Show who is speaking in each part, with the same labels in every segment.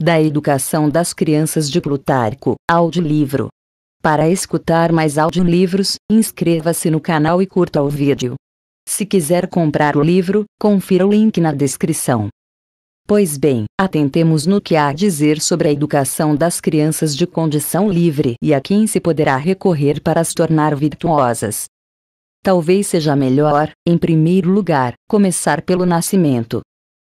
Speaker 1: da Educação das Crianças de Plutarco, audiolivro. Para escutar mais audiolivros, inscreva-se no canal e curta o vídeo. Se quiser comprar o livro, confira o link na descrição. Pois bem, atentemos no que há a dizer sobre a educação das crianças de condição livre e a quem se poderá recorrer para as tornar virtuosas. Talvez seja melhor, em primeiro lugar, começar pelo nascimento,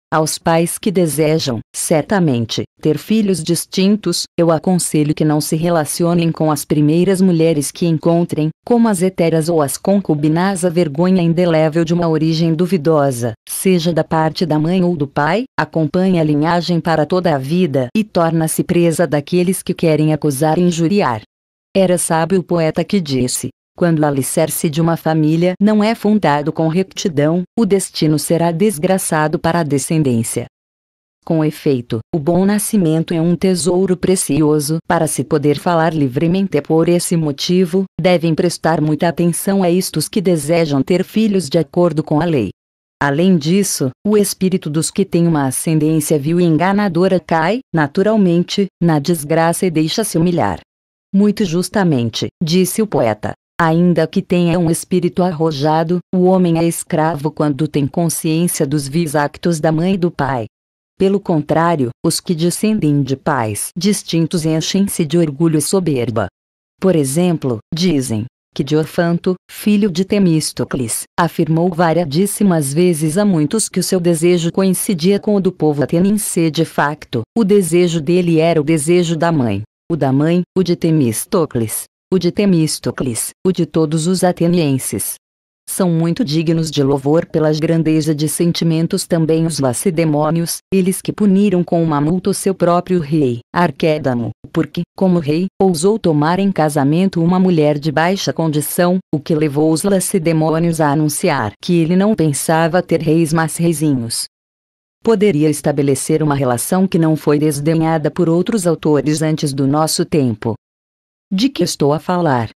Speaker 1: aos pais que desejam, certamente, ter filhos distintos, eu aconselho que não se relacionem com as primeiras mulheres que encontrem, como as heteras ou as concubinas. A vergonha indelével de uma origem duvidosa, seja da parte da mãe ou do pai, acompanha a linhagem para toda a vida e torna-se presa daqueles que querem acusar e injuriar. Era sábio o poeta que disse: quando o alicerce de uma família não é fundado com reptidão, o destino será desgraçado para a descendência. Com efeito, o bom nascimento é um tesouro precioso para se poder falar livremente. Por esse motivo, devem prestar muita atenção a os que desejam ter filhos de acordo com a lei. Além disso, o espírito dos que têm uma ascendência vil e enganadora cai, naturalmente, na desgraça e deixa-se humilhar. Muito justamente, disse o poeta, Ainda que tenha um espírito arrojado, o homem é escravo quando tem consciência dos vis actos da mãe e do pai. Pelo contrário, os que descendem de pais distintos enchem-se de orgulho e soberba. Por exemplo, dizem que Diorfanto, filho de Temístocles, afirmou variadíssimas vezes a muitos que o seu desejo coincidia com o do povo ateniense de facto, o desejo dele era o desejo da mãe, o da mãe, o de Temístocles, o de Temístocles, o de todos os atenienses. São muito dignos de louvor pelas grandeza de sentimentos também os lacedemônios, eles que puniram com uma multa o seu próprio rei, Arquédamo, porque, como rei, ousou tomar em casamento uma mulher de baixa condição, o que levou os lacedemônios a anunciar que ele não pensava ter reis mas reizinhos. Poderia estabelecer uma relação que não foi desdenhada por outros autores antes do nosso tempo, de que estou a falar?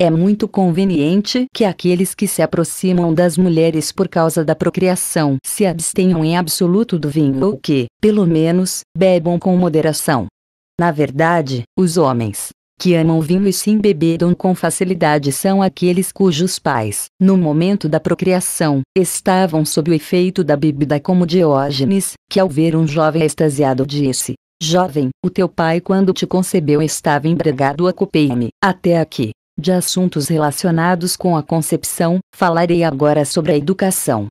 Speaker 1: É muito conveniente que aqueles que se aproximam das mulheres por causa da procriação se abstenham em absoluto do vinho ou que, pelo menos, bebam com moderação. Na verdade, os homens que amam vinho e se embebedam com facilidade são aqueles cujos pais, no momento da procriação, estavam sob o efeito da bebida como Diógenes, que ao ver um jovem extasiado disse, Jovem, o teu pai quando te concebeu estava embriagado. Ocupei-me, até aqui, de assuntos relacionados com a concepção, falarei agora sobre a educação.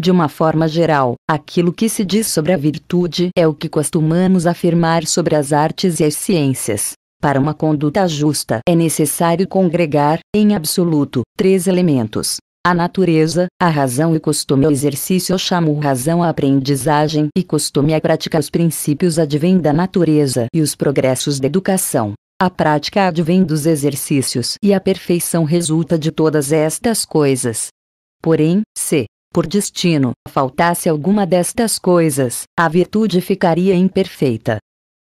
Speaker 1: De uma forma geral, aquilo que se diz sobre a virtude é o que costumamos afirmar sobre as artes e as ciências. Para uma conduta justa é necessário congregar, em absoluto, três elementos: a natureza, a razão e costume o exercício eu chamo razão à aprendizagem e costume à prática os princípios advêm da natureza e os progressos da educação. A prática advém dos exercícios e a perfeição resulta de todas estas coisas. Porém, se, por destino, faltasse alguma destas coisas, a virtude ficaria imperfeita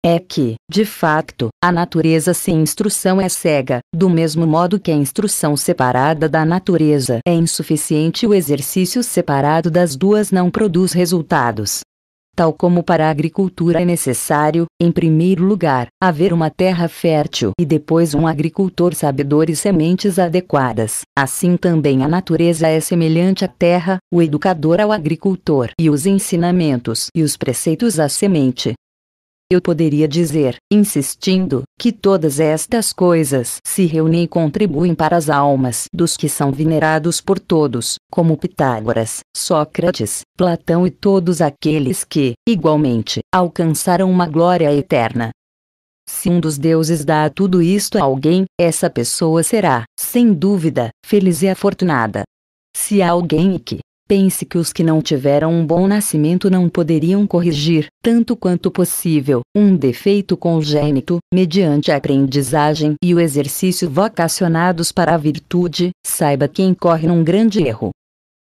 Speaker 1: é que, de facto, a natureza sem instrução é cega, do mesmo modo que a instrução separada da natureza é insuficiente, o exercício separado das duas não produz resultados. Tal como para a agricultura é necessário, em primeiro lugar, haver uma terra fértil e depois um agricultor sabedor e sementes adequadas. Assim também a natureza é semelhante à terra, o educador ao agricultor e os ensinamentos e os preceitos à semente. Eu poderia dizer, insistindo, que todas estas coisas se reúnem e contribuem para as almas dos que são venerados por todos, como Pitágoras, Sócrates, Platão e todos aqueles que, igualmente, alcançaram uma glória eterna. Se um dos deuses dá tudo isto a alguém, essa pessoa será, sem dúvida, feliz e afortunada. Se há alguém que, Pense que os que não tiveram um bom nascimento não poderiam corrigir, tanto quanto possível, um defeito congênito, mediante a aprendizagem e o exercício vocacionados para a virtude, saiba que incorre num grande erro.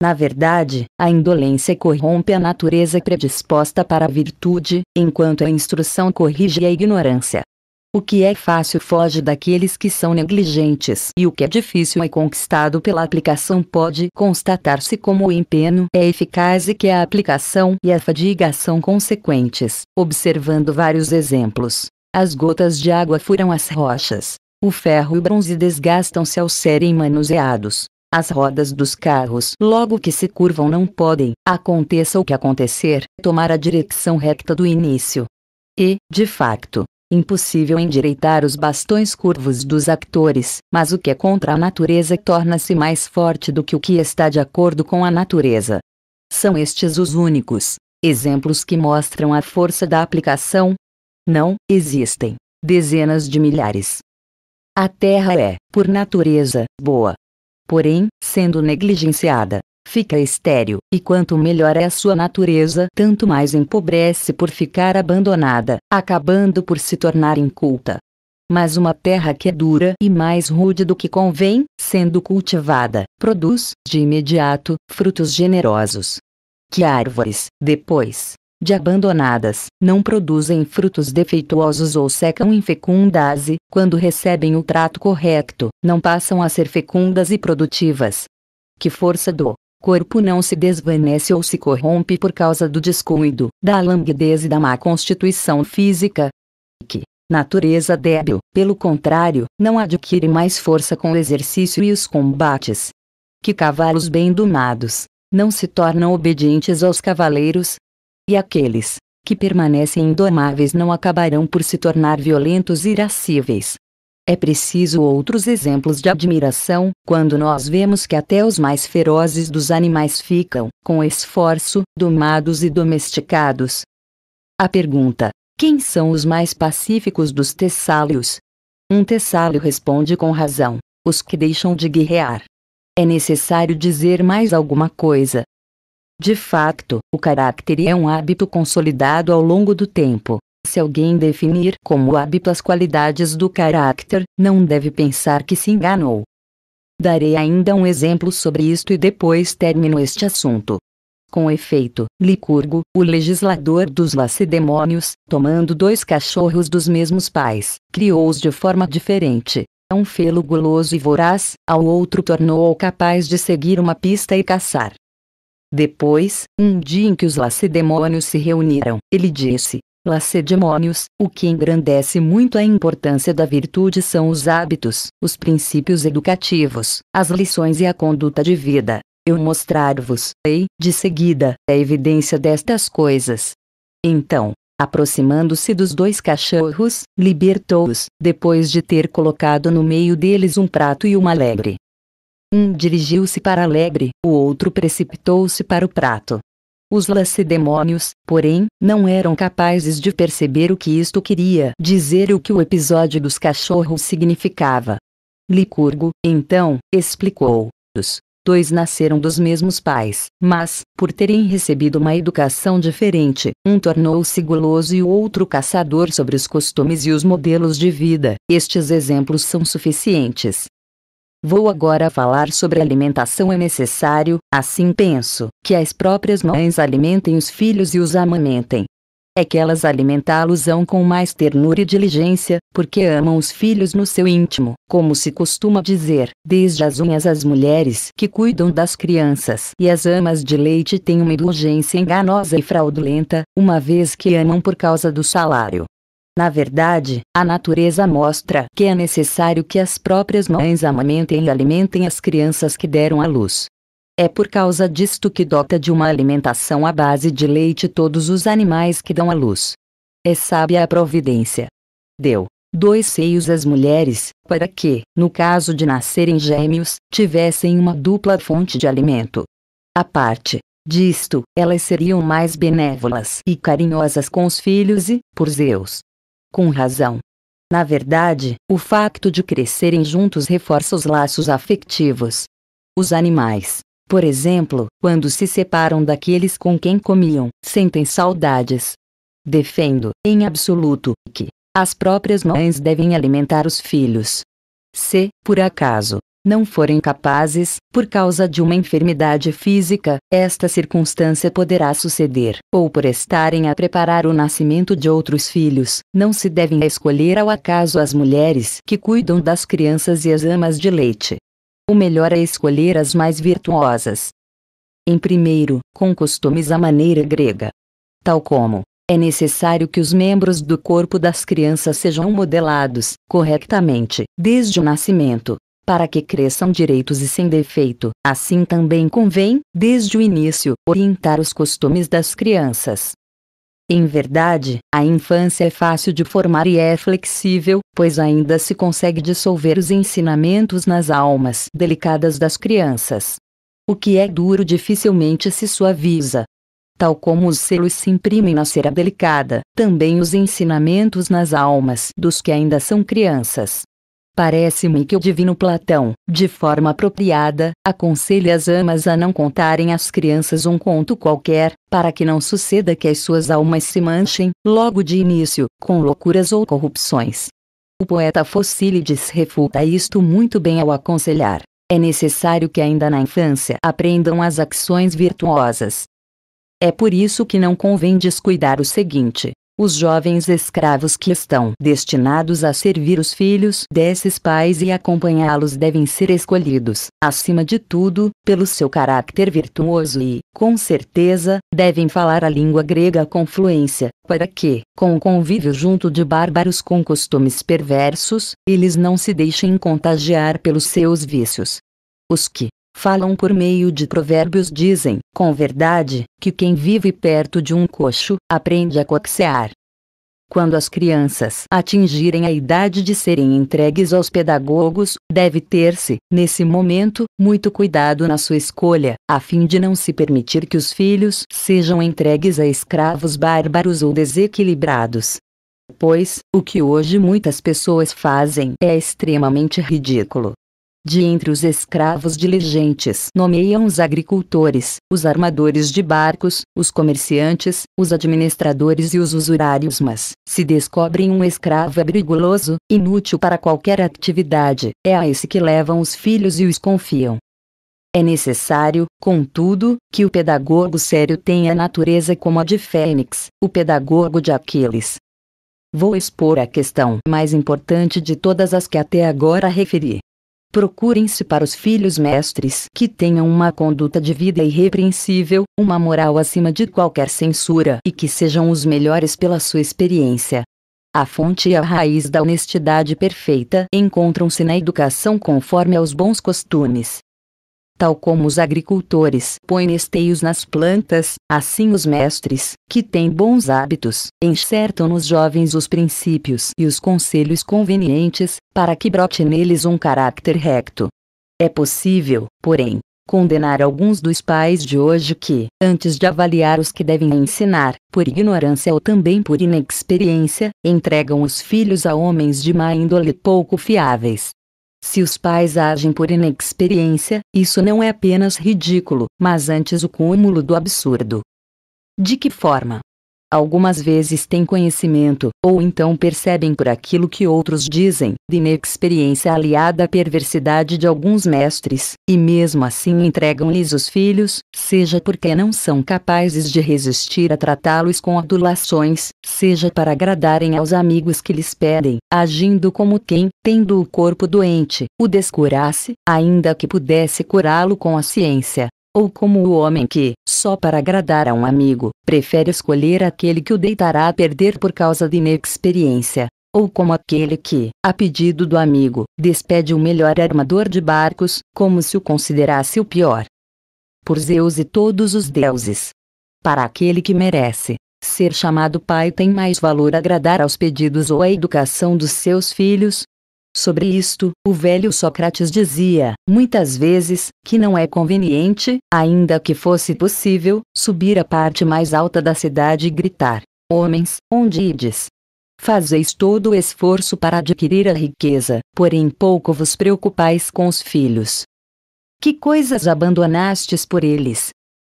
Speaker 1: Na verdade, a indolência corrompe a natureza predisposta para a virtude, enquanto a instrução corrige a ignorância. O que é fácil foge daqueles que são negligentes e o que é difícil é conquistado pela aplicação pode constatar-se como o empenho é eficaz e que a aplicação e a fadiga são consequentes, observando vários exemplos. As gotas de água furam as rochas. O ferro e o bronze desgastam-se ao serem manuseados. As rodas dos carros, logo que se curvam, não podem, aconteça o que acontecer, tomar a direção recta do início. E, de facto, Impossível endireitar os bastões curvos dos actores, mas o que é contra a natureza torna-se mais forte do que o que está de acordo com a natureza. São estes os únicos exemplos que mostram a força da aplicação? Não, existem dezenas de milhares. A Terra é, por natureza, boa. Porém, sendo negligenciada, fica estéril, e quanto melhor é a sua natureza, tanto mais empobrece por ficar abandonada, acabando por se tornar inculta. Mas uma terra que é dura e mais rude do que convém, sendo cultivada, produz, de imediato, frutos generosos. Que árvores, depois, de abandonadas, não produzem frutos defeituosos ou secam infecundas e, quando recebem o trato correto, não passam a ser fecundas e produtivas. Que força do corpo não se desvanece ou se corrompe por causa do descuido, da languidez e da má constituição física. Que, natureza débil, pelo contrário, não adquire mais força com o exercício e os combates. Que cavalos bem domados, não se tornam obedientes aos cavaleiros. E aqueles, que permanecem indomáveis não acabarão por se tornar violentos e irascíveis. É preciso outros exemplos de admiração, quando nós vemos que até os mais ferozes dos animais ficam, com esforço, domados e domesticados. A pergunta: quem são os mais pacíficos dos tessálios? Um tessálio responde com razão: os que deixam de guerrear. É necessário dizer mais alguma coisa. De fato, o caráter é um hábito consolidado ao longo do tempo, se alguém definir como hábitos qualidades do caráter, não deve pensar que se enganou. Darei ainda um exemplo sobre isto e depois termino este assunto. Com efeito, Licurgo, o legislador dos lacedemônios, tomando dois cachorros dos mesmos pais, criou-os de forma diferente. A é um fê-lo guloso e voraz, ao outro tornou-o capaz de seguir uma pista e caçar. Depois, um dia em que os lacedemônios se reuniram, ele disse: lacedemônios, o que engrandece muito a importância da virtude são os hábitos, os princípios educativos, as lições e a conduta de vida. Eu mostrar-vos, ei, de seguida, a evidência destas coisas. Então, aproximando-se dos dois cachorros, libertou-os, depois de ter colocado no meio deles um prato e uma alegre. Um dirigiu-se para a alegre, o outro precipitou-se para o prato. Os lacedemônios, porém, não eram capazes de perceber o que isto queria dizer e o que o episódio dos cachorros significava. Licurgo, então, explicou: os dois nasceram dos mesmos pais, mas, por terem recebido uma educação diferente, um tornou-se guloso e o outro caçador sobre os costumes e os modelos de vida. Estes exemplos são suficientes Vou agora falar sobre alimentação é necessário, assim penso, que as próprias mães alimentem os filhos e os amamentem. É que elas alimentá-los com mais ternura e diligência, porque amam os filhos no seu íntimo, como se costuma dizer, desde as unhas às mulheres que cuidam das crianças. E as amas de leite têm uma indulgência enganosa e fraudulenta, uma vez que amam por causa do salário na verdade, a natureza mostra que é necessário que as próprias mães amamentem e alimentem as crianças que deram à luz. É por causa disto que dota de uma alimentação à base de leite todos os animais que dão à luz. É sábia a providência. Deu dois seios às mulheres, para que, no caso de nascerem gêmeos, tivessem uma dupla fonte de alimento. A parte disto, elas seriam mais benévolas e carinhosas com os filhos e, por Zeus, com razão. Na verdade, o facto de crescerem juntos reforça os laços afetivos. Os animais, por exemplo, quando se separam daqueles com quem comiam, sentem saudades. Defendo, em absoluto, que as próprias mães devem alimentar os filhos. Se, por acaso, não forem capazes, por causa de uma enfermidade física, esta circunstância poderá suceder, ou por estarem a preparar o nascimento de outros filhos, não se devem escolher ao acaso as mulheres que cuidam das crianças e as amas de leite. O melhor é escolher as mais virtuosas. Em primeiro, com costumes à maneira grega. Tal como, é necessário que os membros do corpo das crianças sejam modelados, corretamente, desde o nascimento, para que cresçam direitos e sem defeito. Assim também convém, desde o início, orientar os costumes das crianças. Em verdade, a infância é fácil de formar e é flexível, pois ainda se consegue dissolver os ensinamentos nas almas delicadas das crianças. O que é duro dificilmente se suaviza. Tal como os selos se imprimem na cera delicada, também os ensinamentos nas almas dos que ainda são crianças. Parece-me que o divino Platão, de forma apropriada, aconselha as amas a não contarem às crianças um conto qualquer, para que não suceda que as suas almas se manchem, logo de início, com loucuras ou corrupções. O poeta Fossílides refuta isto muito bem ao aconselhar. É necessário que ainda na infância aprendam as ações virtuosas. É por isso que não convém descuidar o seguinte: os jovens escravos que estão destinados a servir os filhos desses pais e acompanhá-los devem ser escolhidos, acima de tudo, pelo seu caráter virtuoso e, com certeza, devem falar a língua grega com fluência, para que, com o convívio junto de bárbaros com costumes perversos, eles não se deixem contagiar pelos seus vícios. Os que, falam por meio de provérbios dizem, com verdade, que quem vive perto de um coxo, aprende a coxear. Quando as crianças atingirem a idade de serem entregues aos pedagogos, deve ter-se, nesse momento, muito cuidado na sua escolha, a fim de não se permitir que os filhos sejam entregues a escravos bárbaros ou desequilibrados. Pois, o que hoje muitas pessoas fazem é extremamente ridículo. De entre os escravos diligentes, nomeiam os agricultores, os armadores de barcos, os comerciantes, os administradores e os usurários. Mas, se descobrem um escravo abriguloso, inútil para qualquer atividade, é a esse que levam os filhos e os confiam. É necessário, contudo, que o pedagogo sério tenha a natureza como a de Fênix, o pedagogo de Aquiles. Vou expor a questão mais importante de todas as que até agora referi. Procurem-se para os filhos mestres que tenham uma conduta de vida irrepreensível, uma moral acima de qualquer censura e que sejam os melhores pela sua experiência. A fonte e a raiz da honestidade perfeita encontram-se na educação conforme aos bons costumes tal como os agricultores põem esteios nas plantas, assim os mestres, que têm bons hábitos, enxertam nos jovens os princípios e os conselhos convenientes, para que brote neles um caráter recto. É possível, porém, condenar alguns dos pais de hoje que, antes de avaliar os que devem ensinar, por ignorância ou também por inexperiência, entregam os filhos a homens de má índole pouco fiáveis, se os pais agem por inexperiência, isso não é apenas ridículo, mas antes o cúmulo do absurdo. De que forma? algumas vezes têm conhecimento, ou então percebem por aquilo que outros dizem, de inexperiência aliada à perversidade de alguns mestres, e mesmo assim entregam-lhes os filhos, seja porque não são capazes de resistir a tratá-los com adulações, seja para agradarem aos amigos que lhes pedem, agindo como quem, tendo o corpo doente, o descurasse, ainda que pudesse curá-lo com a ciência, ou como o homem que, só para agradar a um amigo, prefere escolher aquele que o deitará a perder por causa de inexperiência. Ou como aquele que, a pedido do amigo, despede o melhor armador de barcos, como se o considerasse o pior. Por Zeus e todos os deuses. Para aquele que merece, Ser chamado pai tem mais valor agradar aos pedidos ou à educação dos seus filhos, Sobre isto, o velho Sócrates dizia, muitas vezes, que não é conveniente, ainda que fosse possível, subir a parte mais alta da cidade e gritar: Homens, onde ides? Fazeis todo o esforço para adquirir a riqueza, porém pouco vos preocupais com os filhos. Que coisas abandonastes por eles?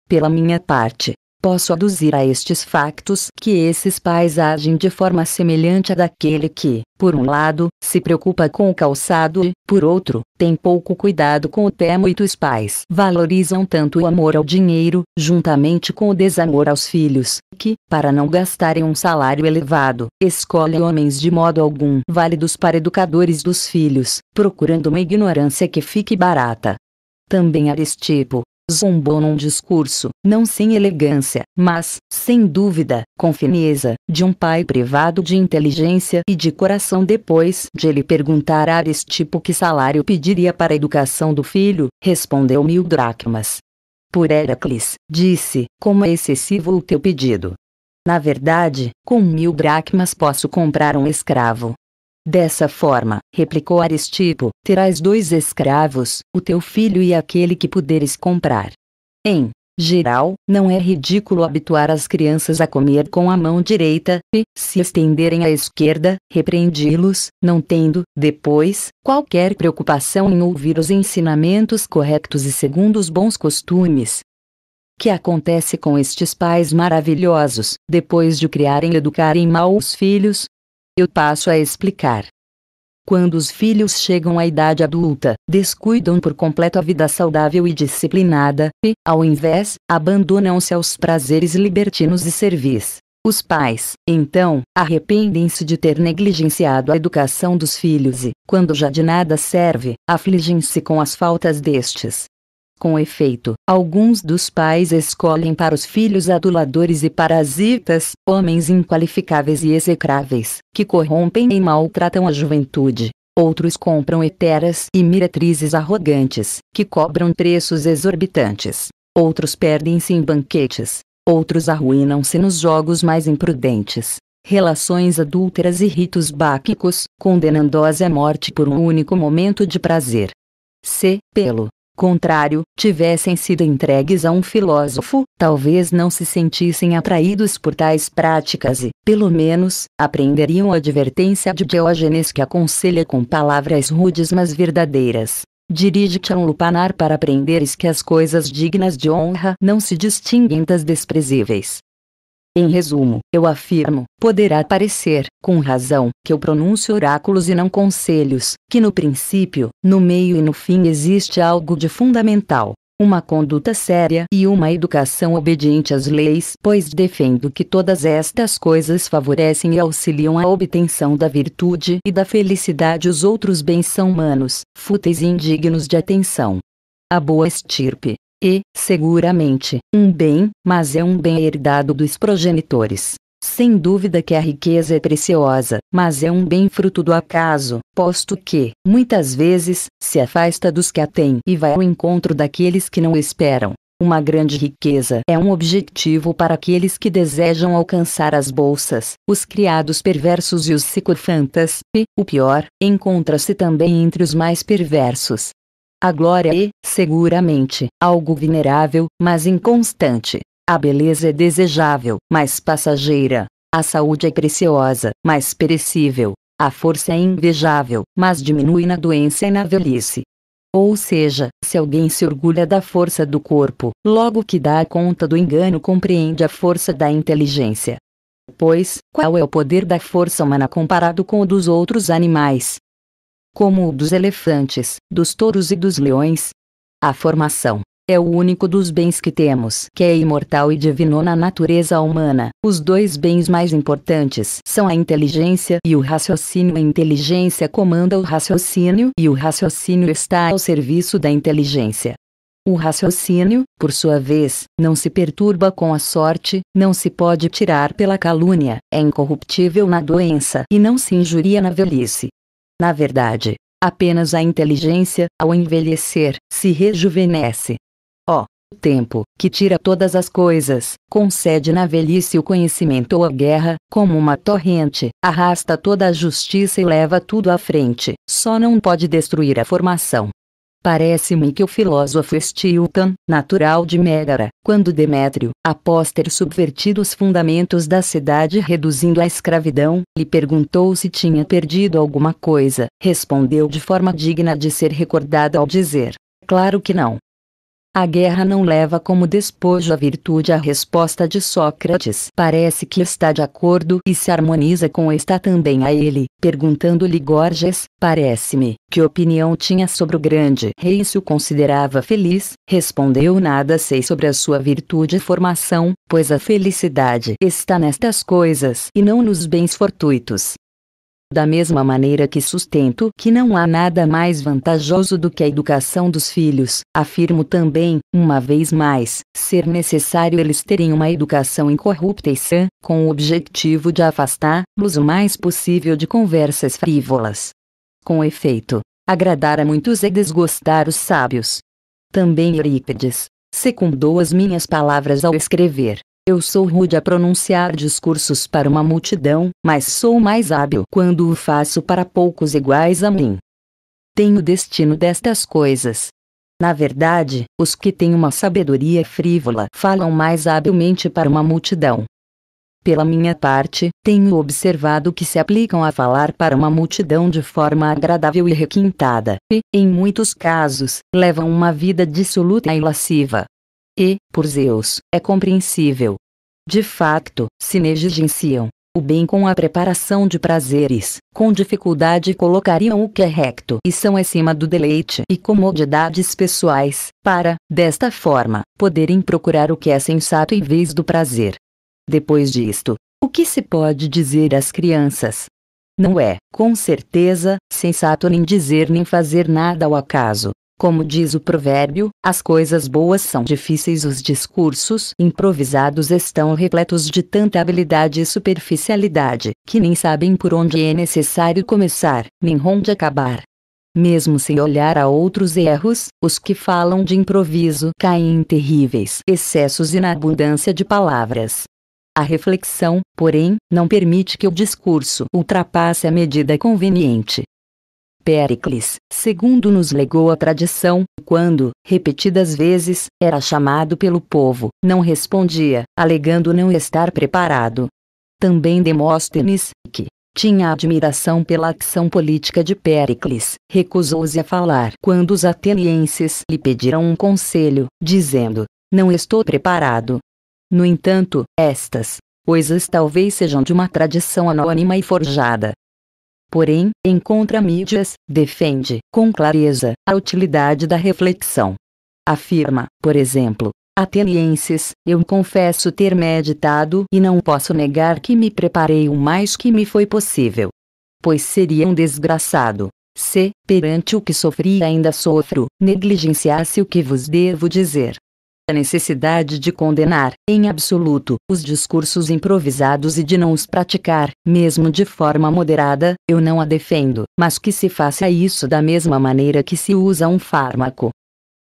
Speaker 1: Pela minha parte, posso aduzir a estes factos que esses pais agem de forma semelhante à daquele que, por um lado, se preocupa com o calçado e, por outro, tem pouco cuidado com o pé. Muitos pais valorizam tanto o amor ao dinheiro, juntamente com o desamor aos filhos, que, para não gastarem um salário elevado, escolhem homens de modo algum válidos para educadores dos filhos, procurando uma ignorância que fique barata. Também Aristipo, zombou num discurso, não sem elegância, mas, sem dúvida, com fineza, de um pai privado de inteligência e de coração depois de ele perguntar a Aristipo que salário pediria para a educação do filho, respondeu mil dracmas. Por Heracles, disse, como é excessivo o teu pedido. Na verdade, com mil dracmas posso comprar um escravo, Dessa forma, replicou Aristipo, terás dois escravos, o teu filho e aquele que puderes comprar. Em geral, não é ridículo habituar as crianças a comer com a mão direita, e, se estenderem à esquerda, repreendi-los, não tendo, depois, qualquer preocupação em ouvir os ensinamentos corretos e segundo os bons costumes, que acontece com estes pais maravilhosos, depois de criarem e educarem mal os filhos, eu passo a explicar. Quando os filhos chegam à idade adulta, descuidam por completo a vida saudável e disciplinada, e, ao invés, abandonam-se aos prazeres libertinos e servis. Os pais, então, arrependem-se de ter negligenciado a educação dos filhos e, quando já de nada serve, afligem-se com as faltas destes. Com efeito, alguns dos pais escolhem para os filhos aduladores e parasitas, homens inqualificáveis e execráveis, que corrompem e maltratam a juventude. Outros compram heteras e miratrizes arrogantes, que cobram preços exorbitantes. Outros perdem-se em banquetes. Outros arruinam-se nos jogos mais imprudentes. Relações adúlteras e ritos báquicos, condenando-as à morte por um único momento de prazer. C. Pelo contrário, tivessem sido entregues a um filósofo, talvez não se sentissem atraídos por tais práticas e, pelo menos, apreenderiam a advertência de Diógenes que aconselha com palavras rudes mas verdadeiras. Dirige-te a um lupanar para aprenderes que as coisas dignas de honra não se distinguem das desprezíveis. Em resumo, eu afirmo, poderá parecer, com razão, que eu pronuncio oráculos e não conselhos, que no princípio, no meio e no fim existe algo de fundamental. Uma conduta séria e uma educação obediente às leis, pois defendo que todas estas coisas favorecem e auxiliam a obtenção da virtude e da felicidade. Os outros bens são humanos, fúteis e indignos de atenção. A boa estirpe, e, seguramente, um bem, mas é um bem herdado dos progenitores. Sem dúvida que a riqueza é preciosa, mas é um bem fruto do acaso, posto que, muitas vezes, se afasta dos que a têm e vai ao encontro daqueles que não esperam. Uma grande riqueza é um objetivo para aqueles que desejam alcançar as bolsas, os criados perversos e os psicofantas, e, o pior, encontra-se também entre os mais perversos, a glória é, seguramente, algo venerável, mas inconstante. A beleza é desejável, mas passageira. A saúde é preciosa, mas perecível. A força é invejável, mas diminui na doença e na velhice. Ou seja, se alguém se orgulha da força do corpo, logo que dá conta do engano compreende a força da inteligência. Pois, qual é o poder da força humana comparado com o dos outros animais? como o dos elefantes, dos touros e dos leões. A formação é o único dos bens que temos que é imortal e divino na natureza humana. Os dois bens mais importantes são a inteligência e o raciocínio. A inteligência comanda o raciocínio e o raciocínio está ao serviço da inteligência. O raciocínio, por sua vez, não se perturba com a sorte, não se pode tirar pela calúnia, é incorruptível na doença e não se injuria na velhice. Na verdade, apenas a inteligência, ao envelhecer, se rejuvenesce. Ó, oh, o tempo, que tira todas as coisas, concede na velhice o conhecimento ou a guerra, como uma torrente, arrasta toda a justiça e leva tudo à frente, só não pode destruir a formação, Parece-me que o filósofo Stilton, natural de Mégara, quando Demétrio, após ter subvertido os fundamentos da cidade reduzindo a escravidão, lhe perguntou se tinha perdido alguma coisa, respondeu de forma digna de ser recordada ao dizer: Claro que não. A guerra não leva como despojo a virtude. A resposta de Sócrates parece que está de acordo e se harmoniza com esta também a ele, perguntando-lhe Gorges, parece-me, que opinião tinha sobre o grande rei e se o considerava feliz, respondeu nada sei sobre a sua virtude e formação, pois a felicidade está nestas coisas e não nos bens fortuitos da mesma maneira que sustento que não há nada mais vantajoso do que a educação dos filhos, afirmo também, uma vez mais, ser necessário eles terem uma educação incorrupta e sã, com o objetivo de afastar-los o mais possível de conversas frívolas. Com efeito, agradar a muitos e é desgostar os sábios. Também Eurípides secundou as minhas palavras ao escrever. Eu sou rude a pronunciar discursos para uma multidão, mas sou mais hábil quando o faço para poucos iguais a mim. Tenho destino destas coisas. Na verdade, os que têm uma sabedoria frívola falam mais habilmente para uma multidão. Pela minha parte, tenho observado que se aplicam a falar para uma multidão de forma agradável e requintada, e, em muitos casos, levam uma vida dissoluta e lasciva e, por Zeus, é compreensível. De facto, se negligenciam o bem com a preparação de prazeres, com dificuldade colocariam o que é recto e são acima do deleite e comodidades pessoais, para, desta forma, poderem procurar o que é sensato em vez do prazer. Depois disto, o que se pode dizer às crianças? Não é, com certeza, sensato nem dizer nem fazer nada ao acaso, como diz o provérbio, as coisas boas são difíceis, os discursos improvisados estão repletos de tanta habilidade e superficialidade, que nem sabem por onde é necessário começar, nem onde acabar. Mesmo sem olhar a outros erros, os que falam de improviso caem em terríveis excessos e na abundância de palavras. A reflexão, porém, não permite que o discurso ultrapasse a medida conveniente, Péricles, segundo nos legou a tradição, quando, repetidas vezes, era chamado pelo povo, não respondia, alegando não estar preparado. Também Demóstenes, que tinha admiração pela ação política de Péricles, recusou-se a falar quando os atenienses lhe pediram um conselho, dizendo: Não estou preparado. No entanto, estas coisas talvez sejam de uma tradição anônima e forjada, porém, em contramídias, defende com clareza a utilidade da reflexão. Afirma, por exemplo, Atenienses, eu confesso ter meditado e não posso negar que me preparei o mais que me foi possível. Pois seria um desgraçado, se, perante o que sofri e ainda sofro, negligenciasse o que vos devo dizer a necessidade de condenar, em absoluto, os discursos improvisados e de não os praticar, mesmo de forma moderada, eu não a defendo, mas que se faça isso da mesma maneira que se usa um fármaco.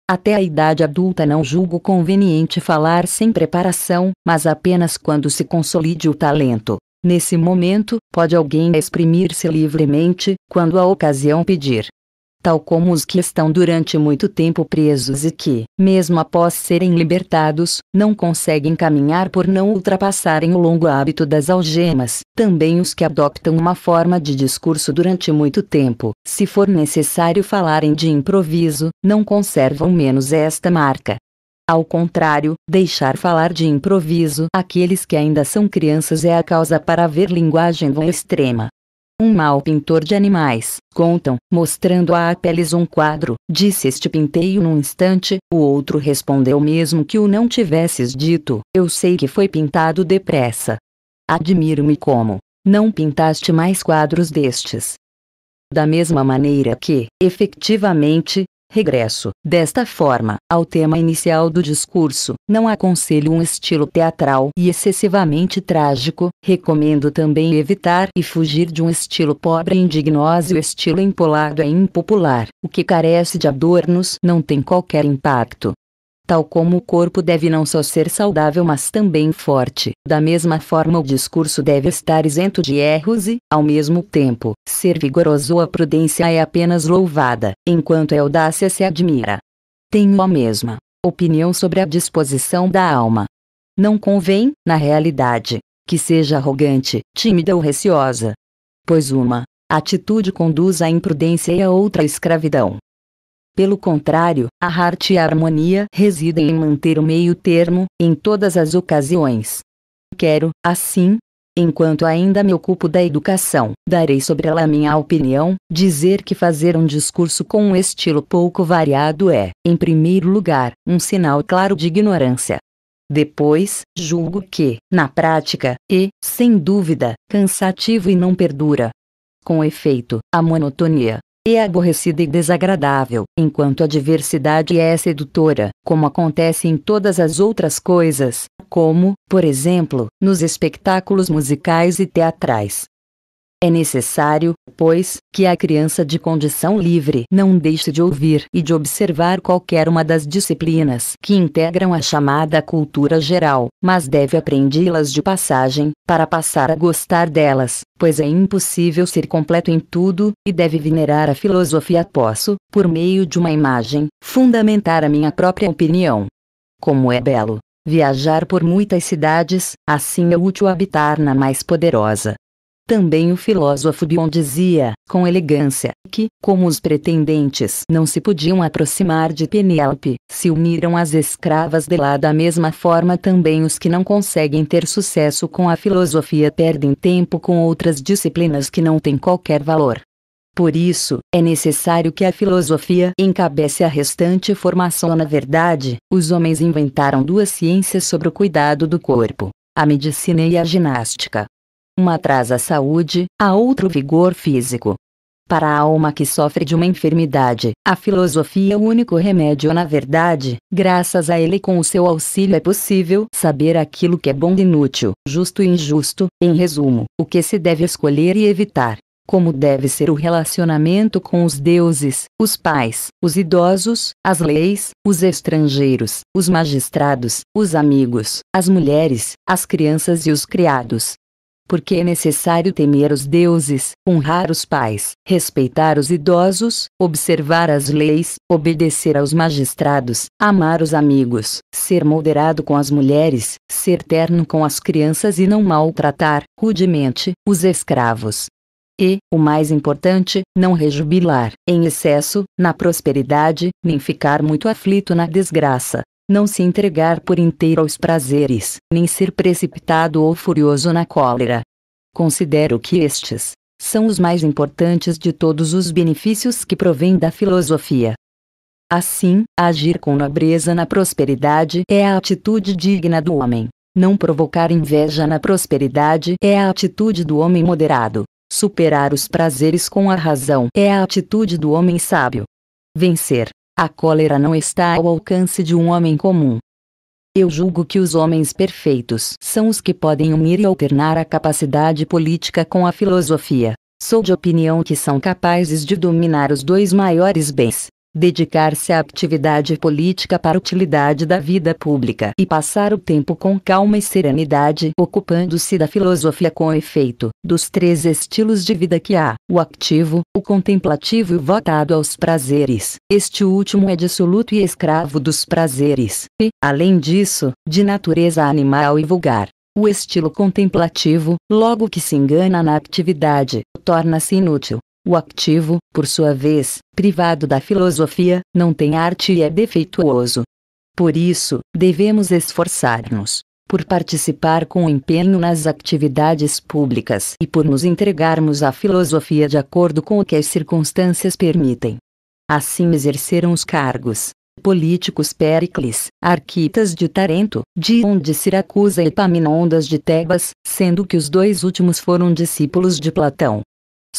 Speaker 1: Até a idade adulta não julgo conveniente falar sem preparação, mas apenas quando se consolide o talento. Nesse momento, pode alguém exprimir-se livremente, quando a ocasião pedir tal como os que estão durante muito tempo presos e que, mesmo após serem libertados, não conseguem caminhar por não ultrapassarem o longo hábito das algemas, também os que adoptam uma forma de discurso durante muito tempo, se for necessário falarem de improviso, não conservam menos esta marca. Ao contrário, deixar falar de improviso aqueles que ainda são crianças é a causa para haver linguagem extrema um mau pintor de animais, contam, mostrando a Apeles um quadro, disse este pinteio num instante, o outro respondeu mesmo que o não tivesses dito, eu sei que foi pintado depressa. Admiro-me como, não pintaste mais quadros destes. Da mesma maneira que, efetivamente, Regresso, desta forma, ao tema inicial do discurso, não aconselho um estilo teatral e excessivamente trágico, recomendo também evitar e fugir de um estilo pobre e indignoso o estilo empolado é impopular, o que carece de adornos não tem qualquer impacto, tal como o corpo deve não só ser saudável mas também forte. Da mesma forma o discurso deve estar isento de erros e, ao mesmo tempo, ser vigoroso a prudência é apenas louvada, enquanto a audácia se admira. Tenho a mesma opinião sobre a disposição da alma. Não convém, na realidade, que seja arrogante, tímida ou receosa. Pois uma atitude conduz à imprudência e a outra à escravidão. Pelo contrário, a arte e a harmonia residem em manter o meio termo, em todas as ocasiões. Quero, assim, enquanto ainda me ocupo da educação, darei sobre ela minha opinião, dizer que fazer um discurso com um estilo pouco variado é, em primeiro lugar, um sinal claro de ignorância. Depois, julgo que, na prática, é, sem dúvida, cansativo e não perdura. Com efeito, a monotonia, é aborrecida e desagradável, enquanto a diversidade é sedutora, como acontece em todas as outras coisas, como, por exemplo, nos espetáculos musicais e teatrais. É necessário, pois, que a criança de condição livre não deixe de ouvir e de observar qualquer uma das disciplinas que integram a chamada cultura geral, mas deve aprendê-las de passagem, para passar a gostar delas, pois é impossível ser completo em tudo, e deve venerar a filosofia. Posso, por meio de uma imagem, fundamentar a minha própria opinião. Como é belo! Viajar por muitas cidades, assim é útil habitar na mais poderosa, também o filósofo Bion dizia, com elegância, que, como os pretendentes não se podiam aproximar de Penélope, se uniram às escravas de lá da mesma forma também os que não conseguem ter sucesso com a filosofia perdem tempo com outras disciplinas que não têm qualquer valor. Por isso, é necessário que a filosofia encabece a restante formação. Na verdade, os homens inventaram duas ciências sobre o cuidado do corpo: a medicina e a ginástica. Uma traz a saúde, a outro o vigor físico. Para a alma que sofre de uma enfermidade, a filosofia é o único remédio na verdade, graças a ele com o seu auxílio é possível saber aquilo que é bom e inútil, justo e injusto, em resumo, o que se deve escolher e evitar. Como deve ser o relacionamento com os deuses, os pais, os idosos, as leis, os estrangeiros, os magistrados, os amigos, as mulheres, as crianças e os criados, porque é necessário temer os deuses, honrar os pais, respeitar os idosos, observar as leis, obedecer aos magistrados, amar os amigos, ser moderado com as mulheres, ser terno com as crianças e não maltratar, rudemente, os escravos. E, o mais importante, não rejubilar, em excesso, na prosperidade, nem ficar muito aflito na desgraça, não se entregar por inteiro aos prazeres, nem ser precipitado ou furioso na cólera. Considero que estes são os mais importantes de todos os benefícios que provêm da filosofia. Assim, agir com nobreza na prosperidade é a atitude digna do homem. Não provocar inveja na prosperidade é a atitude do homem moderado. Superar os prazeres com a razão é a atitude do homem sábio. Vencer a cólera não está ao alcance de um homem comum. Eu julgo que os homens perfeitos são os que podem unir e alternar a capacidade política com a filosofia. Sou de opinião que são capazes de dominar os dois maiores bens, dedicar-se à atividade política para utilidade da vida pública e passar o tempo com calma e serenidade, ocupando-se da filosofia com efeito, dos três estilos de vida que há, o ativo, o contemplativo e o votado aos prazeres. Este último é dissoluto e escravo dos prazeres, e, além disso, de natureza animal e vulgar. O estilo contemplativo, logo que se engana na atividade, torna-se inútil, o activo, por sua vez, privado da filosofia, não tem arte e é defeituoso. Por isso, devemos esforçar-nos por participar com empenho nas atividades públicas e por nos entregarmos à filosofia de acordo com o que as circunstâncias permitem. Assim exerceram os cargos políticos Péricles, Arquitas de Tarento, Dion de Siracusa e Paminondas de Tebas, sendo que os dois últimos foram discípulos de Platão.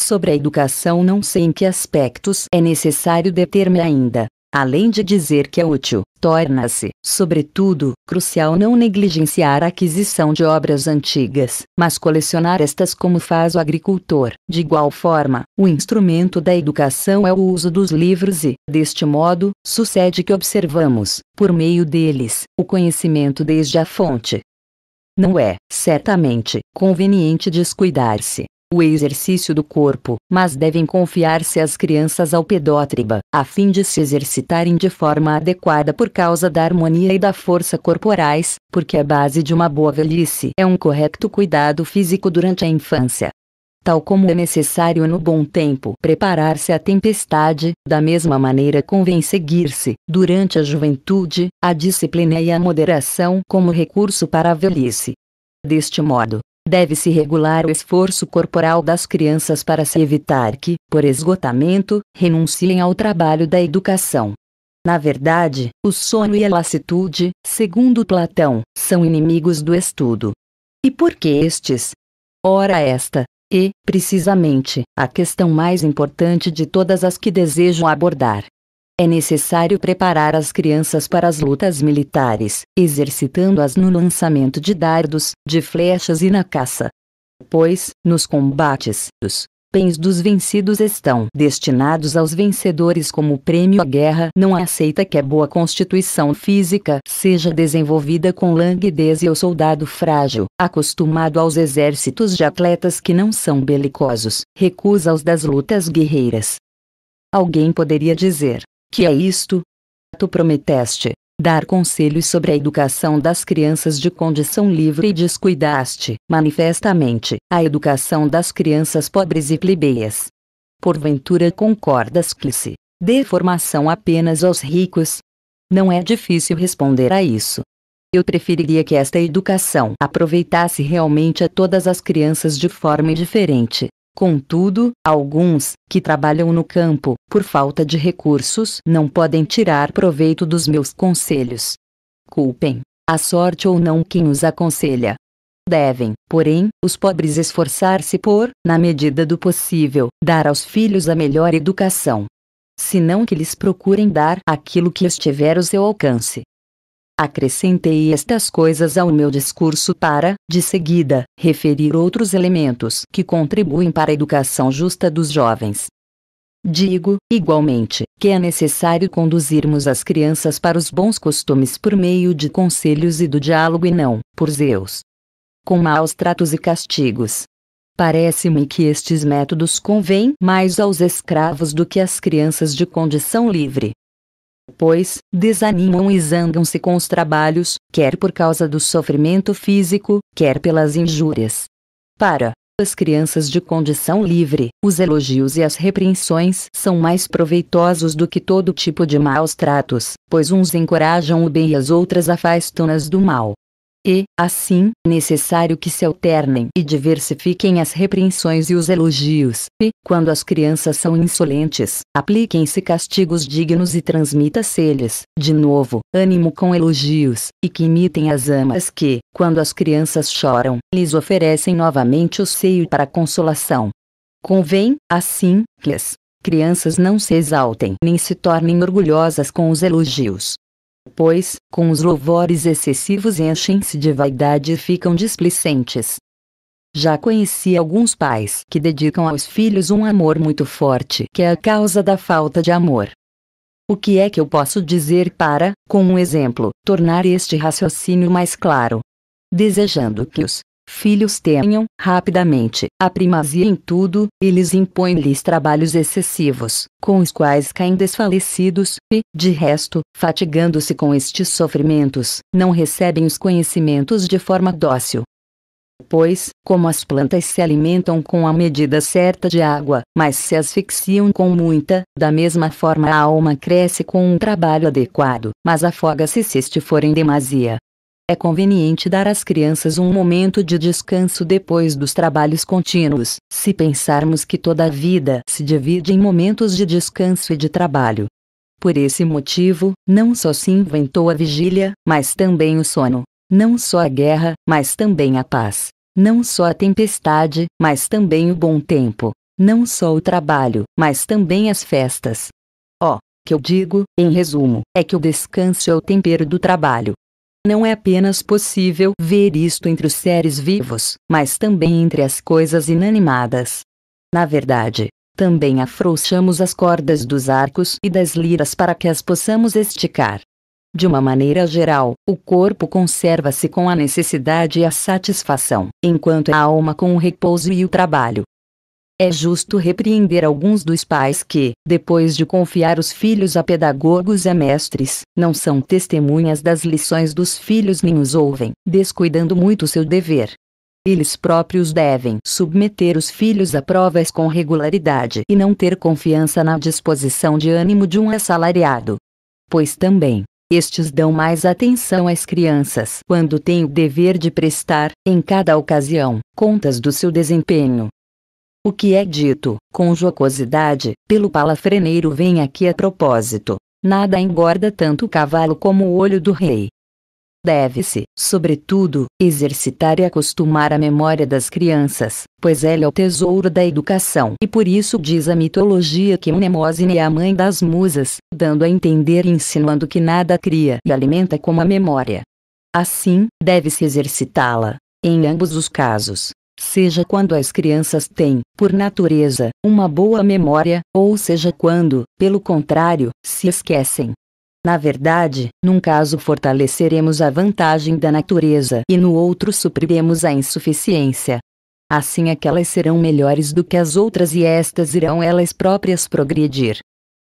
Speaker 1: Sobre a educação não sei em que aspectos é necessário deter-me ainda. Além de dizer que é útil, torna-se, sobretudo, crucial não negligenciar a aquisição de obras antigas, mas colecionar estas como faz o agricultor. De igual forma, o instrumento da educação é o uso dos livros e, deste modo, sucede que observamos, por meio deles, o conhecimento desde a fonte. Não é, certamente, conveniente descuidar-se o exercício do corpo, mas devem confiar-se as crianças ao pedótriba, a fim de se exercitarem de forma adequada por causa da harmonia e da força corporais, porque a base de uma boa velhice é um correto cuidado físico durante a infância. Tal como é necessário no bom tempo preparar-se à tempestade, da mesma maneira convém seguir-se, durante a juventude, a disciplina e a moderação como recurso para a velhice. Deste modo, deve-se regular o esforço corporal das crianças para se evitar que, por esgotamento, renunciem ao trabalho da educação. Na verdade, o sono e a lassitude, segundo Platão, são inimigos do estudo. E por que estes? Ora esta, e, precisamente, a questão mais importante de todas as que desejo abordar. É necessário preparar as crianças para as lutas militares, exercitando-as no lançamento de dardos, de flechas e na caça. Pois, nos combates, os bens dos vencidos estão destinados aos vencedores como prêmio. A guerra não aceita que a boa constituição física seja desenvolvida com languidez e o soldado frágil, acostumado aos exércitos de atletas que não são belicosos, recusa os das lutas guerreiras. Alguém poderia dizer, que é isto? Tu prometeste dar conselhos sobre a educação das crianças de condição livre e descuidaste, manifestamente, a educação das crianças pobres e plebeias. Porventura concordas que se dê formação apenas aos ricos? Não é difícil responder a isso. Eu preferiria que esta educação aproveitasse realmente a todas as crianças de forma diferente, Contudo, alguns, que trabalham no campo, por falta de recursos, não podem tirar proveito dos meus conselhos. Culpem, a sorte ou não, quem os aconselha. Devem, porém, os pobres esforçar-se por, na medida do possível, dar aos filhos a melhor educação. Senão que lhes procurem dar aquilo que estiver ao seu alcance, Acrescentei estas coisas ao meu discurso para, de seguida, referir outros elementos que contribuem para a educação justa dos jovens. Digo, igualmente, que é necessário conduzirmos as crianças para os bons costumes por meio de conselhos e do diálogo e não, por zeus. Com maus tratos e castigos. Parece-me que estes métodos convêm mais aos escravos do que às crianças de condição livre, pois, desanimam e zangam-se com os trabalhos, quer por causa do sofrimento físico, quer pelas injúrias. Para as crianças de condição livre, os elogios e as repreensões são mais proveitosos do que todo tipo de maus tratos, pois uns encorajam o bem e as outras afastam-nas do mal e, assim, necessário que se alternem e diversifiquem as repreensões e os elogios, e, quando as crianças são insolentes, apliquem-se castigos dignos e transmita-se-lhes, de novo, ânimo com elogios, e que imitem as amas que, quando as crianças choram, lhes oferecem novamente o seio para consolação. Convém, assim, que as crianças não se exaltem nem se tornem orgulhosas com os elogios, pois, com os louvores excessivos enchem-se de vaidade e ficam displicentes. Já conheci alguns pais que dedicam aos filhos um amor muito forte, que é a causa da falta de amor. O que é que eu posso dizer para, com um exemplo, tornar este raciocínio mais claro? Desejando que os filhos tenham, rapidamente, a primazia em tudo, eles impõem-lhes trabalhos excessivos, com os quais caem desfalecidos, e, de resto, fatigando-se com estes sofrimentos, não recebem os conhecimentos de forma dócil. Pois, como as plantas se alimentam com a medida certa de água, mas se asfixiam com muita, da mesma forma a alma cresce com um trabalho adequado, mas afoga-se se este for em demasia é conveniente dar às crianças um momento de descanso depois dos trabalhos contínuos. Se pensarmos que toda a vida se divide em momentos de descanso e de trabalho. Por esse motivo, não só se inventou a vigília, mas também o sono. Não só a guerra, mas também a paz. Não só a tempestade, mas também o bom tempo. Não só o trabalho, mas também as festas. Ó, oh, que eu digo, em resumo, é que o descanso é o tempero do trabalho, não é apenas possível ver isto entre os seres vivos, mas também entre as coisas inanimadas. Na verdade, também afrouxamos as cordas dos arcos e das liras para que as possamos esticar. De uma maneira geral, o corpo conserva-se com a necessidade e a satisfação, enquanto a alma com o repouso e o trabalho é justo repreender alguns dos pais que, depois de confiar os filhos a pedagogos e a mestres, não são testemunhas das lições dos filhos nem os ouvem, descuidando muito seu dever. Eles próprios devem submeter os filhos a provas com regularidade e não ter confiança na disposição de ânimo de um assalariado. Pois também, estes dão mais atenção às crianças quando têm o dever de prestar, em cada ocasião, contas do seu desempenho, o que é dito, com jocosidade, pelo palafreneiro vem aqui a propósito. Nada engorda tanto o cavalo como o olho do rei. Deve-se, sobretudo, exercitar e acostumar a memória das crianças, pois ela é o tesouro da educação. E por isso diz a mitologia que Mnemosine é a mãe das musas, dando a entender e insinuando que nada cria e alimenta como a memória. Assim, deve-se exercitá-la, em ambos os casos, seja quando as crianças têm, por natureza, uma boa memória, ou seja quando, pelo contrário, se esquecem. Na verdade, num caso fortaleceremos a vantagem da natureza e no outro supriremos a insuficiência. Assim aquelas serão melhores do que as outras e estas irão elas próprias progredir.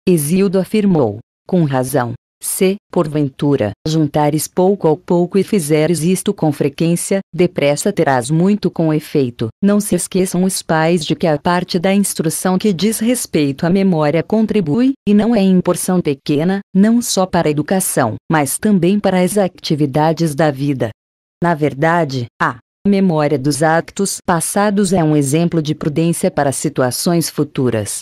Speaker 1: Exildo afirmou, com razão, se, porventura, juntares pouco ao pouco e fizeres isto com frequência, depressa terás muito com efeito. Não se esqueçam os pais de que a parte da instrução que diz respeito à memória contribui, e não é em porção pequena, não só para a educação, mas também para as atividades da vida. Na verdade, a memória dos actos passados é um exemplo de prudência para situações futuras.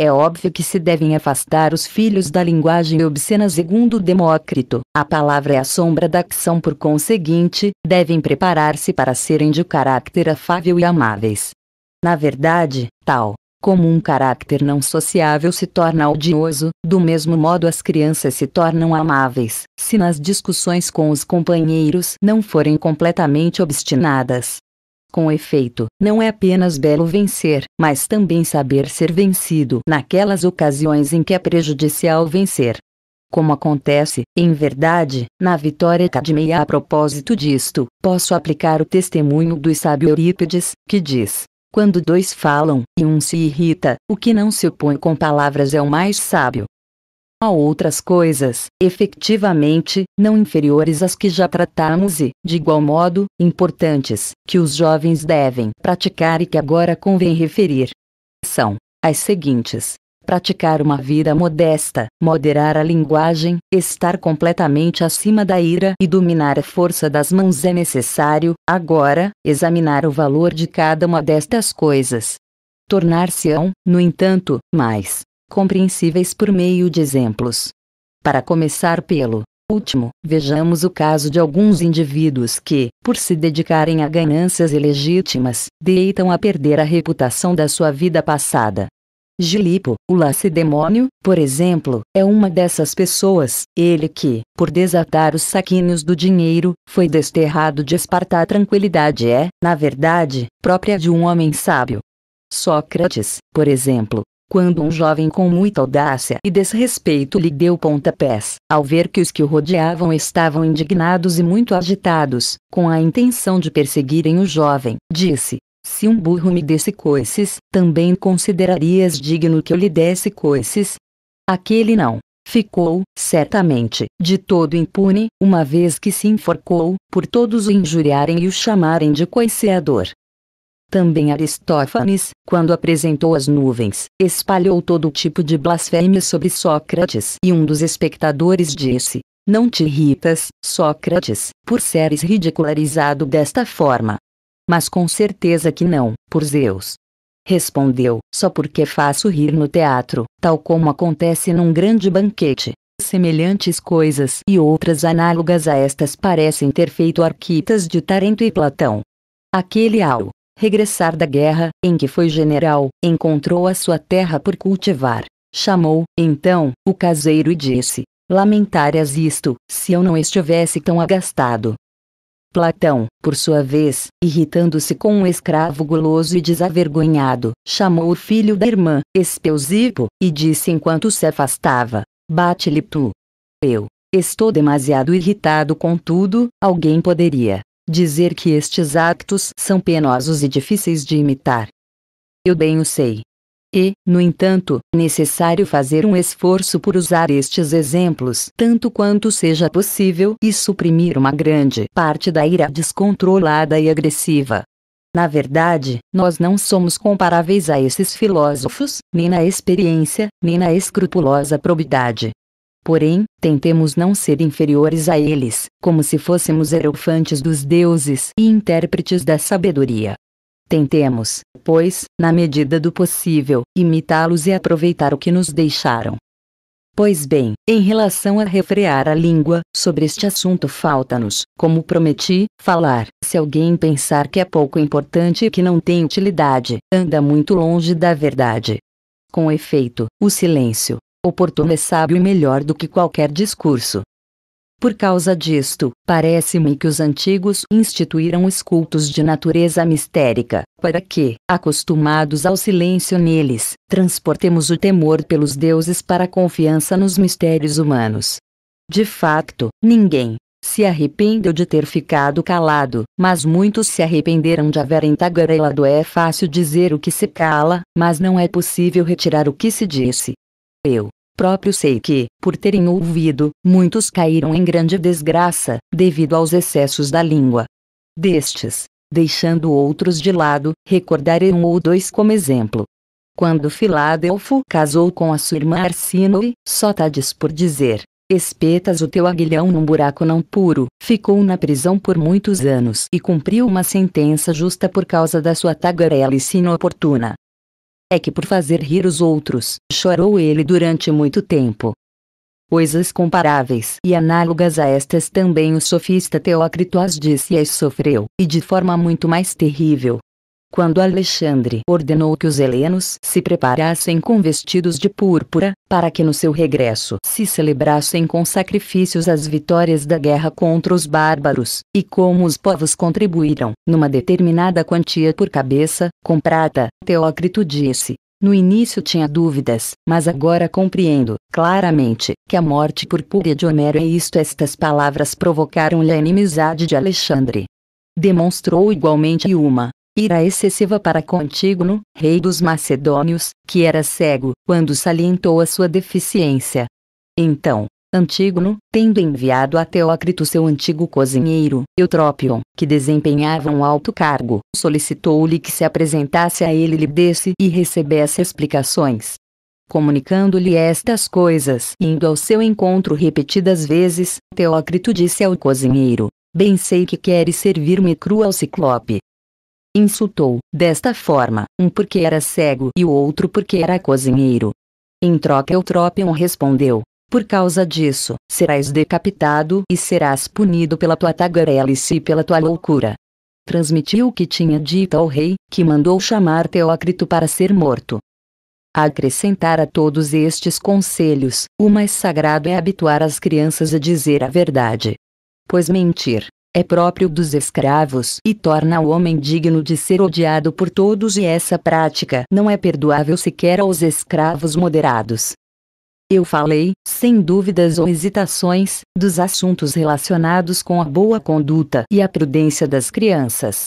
Speaker 1: É óbvio que se devem afastar os filhos da linguagem obscena segundo Demócrito. A palavra é a sombra da ação por conseguinte, devem preparar-se para serem de caráter afável e amáveis. Na verdade, tal como um caráter não sociável se torna odioso, do mesmo modo as crianças se tornam amáveis, se nas discussões com os companheiros não forem completamente obstinadas. Com efeito, não é apenas belo vencer, mas também saber ser vencido naquelas ocasiões em que é prejudicial vencer. Como acontece, em verdade, na Vitória Academy a propósito disto, posso aplicar o testemunho do sábio Eurípides, que diz: Quando dois falam, e um se irrita, o que não se opõe com palavras é o mais sábio a outras coisas, efetivamente, não inferiores às que já tratamos e, de igual modo, importantes, que os jovens devem praticar e que agora convém referir. São as seguintes: praticar uma vida modesta, moderar a linguagem, estar completamente acima da ira e dominar a força das mãos é necessário, agora, examinar o valor de cada uma destas coisas. Tornar-se-ão, no entanto, mais compreensíveis por meio de exemplos. Para começar pelo último, vejamos o caso de alguns indivíduos que, por se dedicarem a ganâncias ilegítimas, deitam a perder a reputação da sua vida passada. Gilipo, o lacedemônio, por exemplo, é uma dessas pessoas, ele que, por desatar os saquinhos do dinheiro, foi desterrado de Esparta a tranquilidade é, na verdade, própria de um homem sábio. Sócrates, por exemplo, quando um jovem com muita audácia e desrespeito lhe deu pontapés, ao ver que os que o rodeavam estavam indignados e muito agitados, com a intenção de perseguirem o jovem, disse: Se um burro me desse coices, também considerarias digno que eu lhe desse coices? Aquele não. Ficou, certamente, de todo impune, uma vez que se enforcou, por todos o injuriarem e o chamarem de coiceador. Também Aristófanes, quando apresentou as nuvens, espalhou todo tipo de blasfêmia sobre Sócrates e um dos espectadores disse: Não te irritas, Sócrates, por seres ridicularizado desta forma. Mas com certeza que não, por Zeus. Respondeu: Só porque faço rir no teatro, tal como acontece num grande banquete. Semelhantes coisas e outras análogas a estas parecem ter feito Arquitas de Tarento e Platão. Aquele ao regressar da guerra, em que foi general, encontrou a sua terra por cultivar. Chamou, então, o caseiro e disse: Lamentárias isto, se eu não estivesse tão agastado. Platão, por sua vez, irritando-se com um escravo guloso e desavergonhado, chamou o filho da irmã, Espeusipo, e disse enquanto se afastava: Bate-lhe tu. Eu estou demasiado irritado com tudo, alguém poderia dizer que estes actos são penosos e difíceis de imitar. Eu bem o sei. E, no entanto, é necessário fazer um esforço por usar estes exemplos tanto quanto seja possível e suprimir uma grande parte da ira descontrolada e agressiva. Na verdade, nós não somos comparáveis a esses filósofos, nem na experiência, nem na escrupulosa probidade, Porém, tentemos não ser inferiores a eles, como se fôssemos erofantes dos deuses e intérpretes da sabedoria. Tentemos, pois, na medida do possível, imitá-los e aproveitar o que nos deixaram. Pois bem, em relação a refrear a língua, sobre este assunto falta-nos, como prometi, falar. Se alguém pensar que é pouco importante e que não tem utilidade, anda muito longe da verdade. Com efeito, o silêncio, Oportuno é sábio e melhor do que qualquer discurso. Por causa disto, parece-me que os antigos instituíram os cultos de natureza mistérica, para que, acostumados ao silêncio neles, transportemos o temor pelos deuses para a confiança nos mistérios humanos. De facto, ninguém se arrependeu de ter ficado calado, mas muitos se arrependeram de haverem tagarelado. É fácil dizer o que se cala, mas não é possível retirar o que se disse. Eu, próprio sei que, por terem ouvido, muitos caíram em grande desgraça, devido aos excessos da língua. Destes, deixando outros de lado, recordarei um ou dois como exemplo. Quando Filadelfo casou com a sua irmã Arsinoe, só tades por dizer, espetas o teu aguilhão num buraco não puro, ficou na prisão por muitos anos e cumpriu uma sentença justa por causa da sua tagarelice inoportuna é que por fazer rir os outros, chorou ele durante muito tempo. Coisas comparáveis e análogas a estas também o sofista Teócrito as disse e as sofreu, e de forma muito mais terrível quando Alexandre ordenou que os helenos se preparassem com vestidos de púrpura, para que no seu regresso se celebrassem com sacrifícios as vitórias da guerra contra os bárbaros, e como os povos contribuíram, numa determinada quantia por cabeça, com prata, Teócrito disse. No início tinha dúvidas, mas agora compreendo, claramente, que a morte purpúrea de Homero é isto. Estas palavras provocaram-lhe a inimizade de Alexandre. Demonstrou igualmente uma ira excessiva para Contígono, rei dos macedônios, que era cego, quando salientou a sua deficiência. Então, Antígono, tendo enviado a Teócrito seu antigo cozinheiro, Eutrópion, que desempenhava um alto cargo, solicitou-lhe que se apresentasse a ele lhe desse e recebesse explicações. Comunicando-lhe estas coisas, indo ao seu encontro repetidas vezes, Teócrito disse ao cozinheiro: Bem sei que queres servir-me cru ao ciclope, insultou, desta forma, um porque era cego e o outro porque era cozinheiro. Em troca Eutropion respondeu, por causa disso, serás decapitado e serás punido pela tua tagarelice e pela tua loucura. Transmitiu o que tinha dito ao rei, que mandou chamar Teócrito para ser morto. A acrescentar a todos estes conselhos, o mais sagrado é habituar as crianças a dizer a verdade. Pois mentir, é próprio dos escravos e torna o homem digno de ser odiado por todos e essa prática não é perdoável sequer aos escravos moderados. Eu falei, sem dúvidas ou hesitações, dos assuntos relacionados com a boa conduta e a prudência das crianças.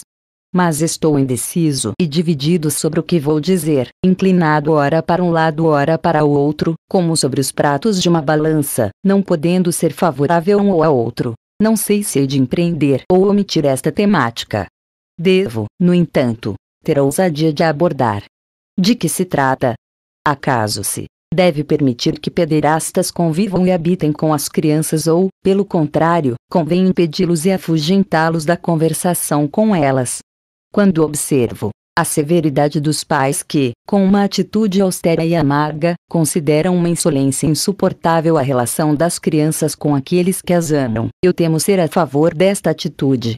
Speaker 1: Mas estou indeciso e dividido sobre o que vou dizer, inclinado ora para um lado ora para o outro, como sobre os pratos de uma balança, não podendo ser favorável um ou a outro. Não sei se hei de empreender ou omitir esta temática. Devo, no entanto, ter a ousadia de abordar. De que se trata? Acaso-se deve permitir que pederastas convivam e habitem com as crianças ou, pelo contrário, convém impedi-los e afugentá-los da conversação com elas. Quando observo a severidade dos pais que, com uma atitude austera e amarga, consideram uma insolência insuportável a relação das crianças com aqueles que as amam. Eu temo ser a favor desta atitude.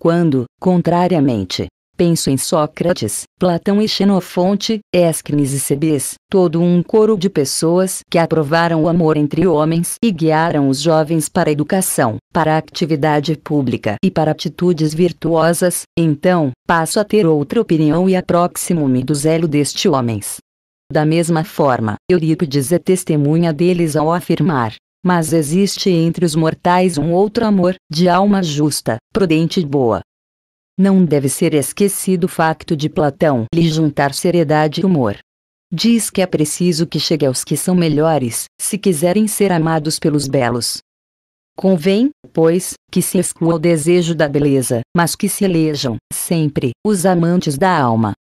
Speaker 1: Quando, contrariamente, penso em Sócrates, Platão e Xenofonte, Esquines e Cebes, todo um coro de pessoas que aprovaram o amor entre homens e guiaram os jovens para a educação, para a atividade pública e para atitudes virtuosas, então, passo a ter outra opinião e aproximo-me do zelo destes homens. Da mesma forma, Eurípides é testemunha deles ao afirmar mas existe entre os mortais um outro amor, de alma justa, prudente e boa, não deve ser esquecido o facto de Platão lhe juntar seriedade e humor. Diz que é preciso que chegue aos que são melhores, se quiserem ser amados pelos belos. Convém, pois, que se exclua o desejo da beleza, mas que se elejam, sempre, os amantes da alma.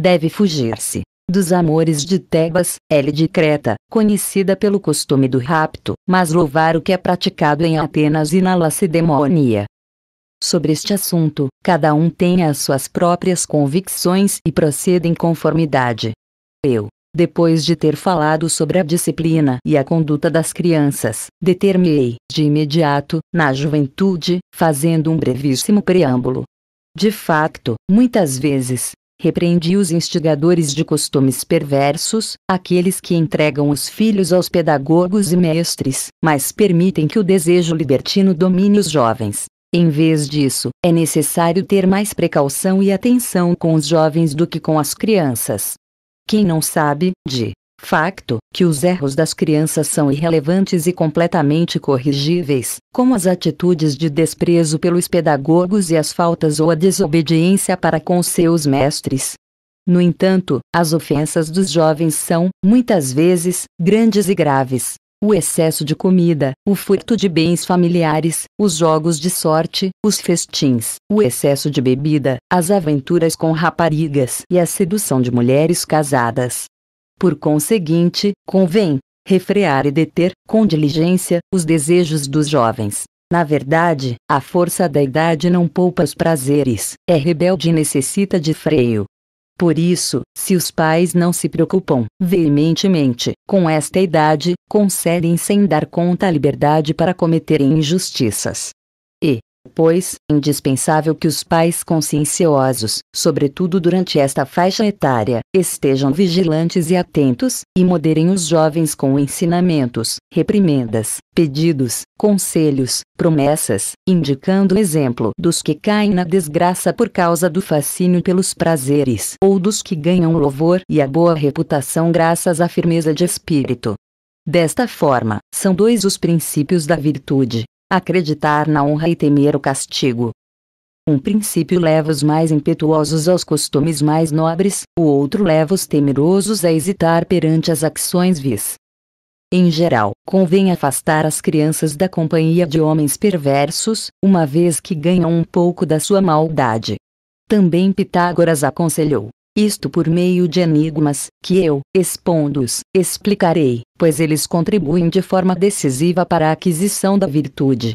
Speaker 1: Deve fugir-se dos amores de Tebas, L de Creta, conhecida pelo costume do rapto, mas louvar o que é praticado em Atenas e na Lacedemonia. Sobre este assunto, cada um tem as suas próprias convicções e procede em conformidade. Eu, depois de ter falado sobre a disciplina e a conduta das crianças, determinei, de imediato, na juventude, fazendo um brevíssimo preâmbulo. De facto, muitas vezes, repreendi os instigadores de costumes perversos, aqueles que entregam os filhos aos pedagogos e mestres, mas permitem que o desejo libertino domine os jovens. Em vez disso, é necessário ter mais precaução e atenção com os jovens do que com as crianças. Quem não sabe, de facto, que os erros das crianças são irrelevantes e completamente corrigíveis, como as atitudes de desprezo pelos pedagogos e as faltas ou a desobediência para com seus mestres. No entanto, as ofensas dos jovens são, muitas vezes, grandes e graves, o excesso de comida, o furto de bens familiares, os jogos de sorte, os festins, o excesso de bebida, as aventuras com raparigas e a sedução de mulheres casadas. Por conseguinte, convém refrear e deter, com diligência, os desejos dos jovens. Na verdade, a força da idade não poupa os prazeres, é rebelde e necessita de freio. Por isso, se os pais não se preocupam veementemente com esta idade, concedem sem dar conta a liberdade para cometerem injustiças, pois indispensável que os pais conscienciosos, sobretudo durante esta faixa etária, estejam vigilantes e atentos, e moderem os jovens com ensinamentos, reprimendas, pedidos, conselhos, promessas, indicando o exemplo dos que caem na desgraça por causa do fascínio pelos prazeres ou dos que ganham o louvor e a boa reputação graças à firmeza de espírito. Desta forma, são dois os princípios da virtude, acreditar na honra e temer o castigo. Um princípio leva os mais impetuosos aos costumes mais nobres, o outro leva os temerosos a hesitar perante as ações vis. Em geral, convém afastar as crianças da companhia de homens perversos, uma vez que ganham um pouco da sua maldade. Também Pitágoras aconselhou: isto por meio de enigmas, que eu, expondo-os, explicarei, pois eles contribuem de forma decisiva para a aquisição da virtude.